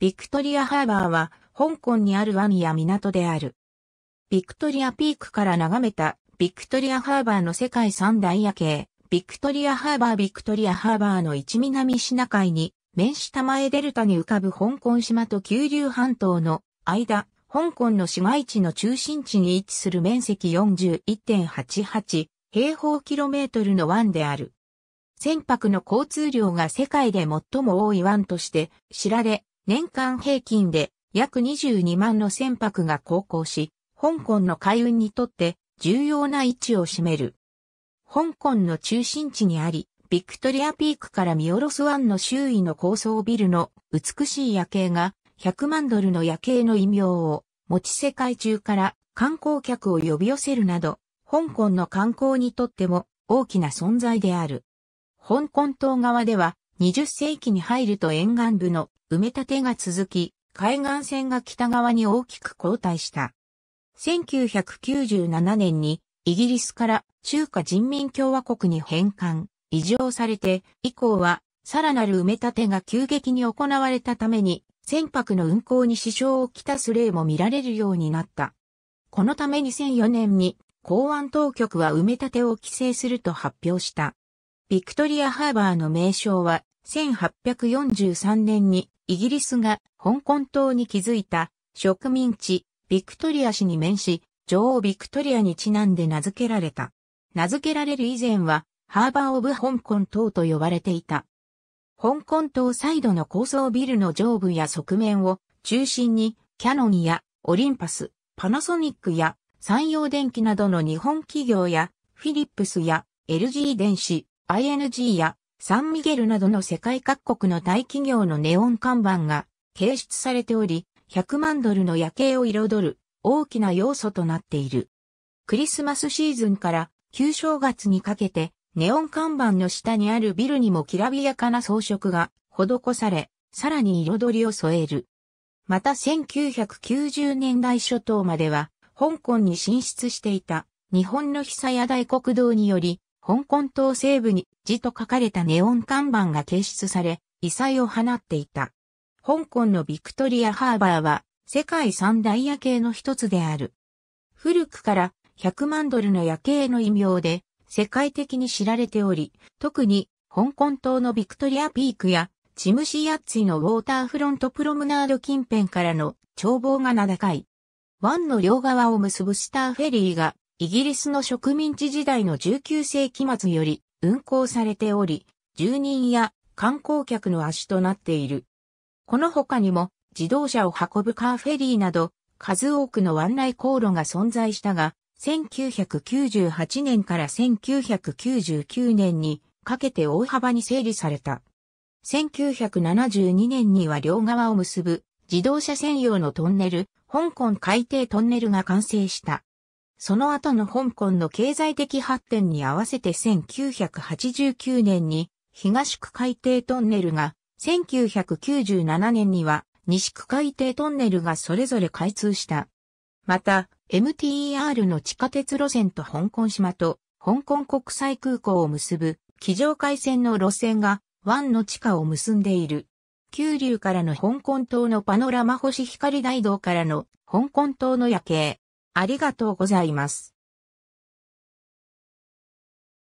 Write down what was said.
ビクトリアハーバーは、香港にある湾や港である。ビクトリアピークから眺めた、ビクトリアハーバーの世界三大夜景、ビクトリアハーバービクトリアハーバーの一南シナ海に、面し玉前デルタに浮かぶ香港島と九龍半島の間、香港の市街地の中心地に位置する面積41.88平方キロメートルの湾である。船舶の交通量が世界で最も多い湾として知られ、年間平均で約22万の船舶が航行し、香港の海運にとって重要な位置を占める。香港の中心地にあり、ビクトリアピークから見下ろす湾の周囲の高層ビルの美しい夜景が100万ドルの夜景の異名を持ち世界中から観光客を呼び寄せるなど、香港の観光にとっても大きな存在である。香港島側では20世紀に入ると沿岸部の埋め立てが続き、海岸線が北側に大きく後退した。1997年にイギリスから中華人民共和国に返還、移譲されて、以降はさらなる埋め立てが急激に行われたために、船舶の運航に支障をきたす例も見られるようになった。このため2004年に港湾当局は埋め立てを規制すると発表した。ビクトリアハーバーの名称は1843年にイギリスが香港島に築いた植民地ビクトリア市に面し、女王ビクトリアにちなんで名付けられた。名付けられる以前は、ハーバー・オブ・香港島と呼ばれていた。香港島サイドの高層ビルの上部や側面を中心に、キャノンやオリンパス、パナソニックや山陽電機などの日本企業や、フィリップスや LG 電子、ING やサンミゲルなどの世界各国の大企業のネオン看板が掲出されており、100万ドルの夜景を彩る大きな要素となっている。クリスマスシーズンから旧正月にかけて、ネオン看板の下にあるビルにもきらびやかな装飾が施され、さらに彩りを添える。また1990年代初頭までは、香港に進出していた日本の久屋大国道により、香港島西部に字と書かれたネオン看板が掲出され、異彩を放っていた。香港のビクトリアハーバーは世界三大夜景の一つである。古くから100万ドルの夜景の異名で世界的に知られており、特に香港島のビクトリアピークやチムシヤッツィのウォーターフロントプロムナード近辺からの眺望が名高い。湾の両側を結ぶスターフェリーがイギリスの植民地時代の19世紀末より運行されており、住人や観光客の足となっている。この他にも自動車を運ぶカーフェリーなど数多くの湾内航路が存在したが、1998年から1999年にかけて大幅に整理された。1972年には両側を結ぶ自動車専用のトンネル、香港海底トンネルが完成した。その後の香港の経済的発展に合わせて1989年に東区海底トンネルが、1997年には西区海底トンネルがそれぞれ開通した。また、MTER の地下鉄路線と香港島と香港国際空港を結ぶ非上海線の路線が湾の地下を結んでいる。九龍からの香港島のパノラマ星光大道からの香港島の夜景、ありがとうございます。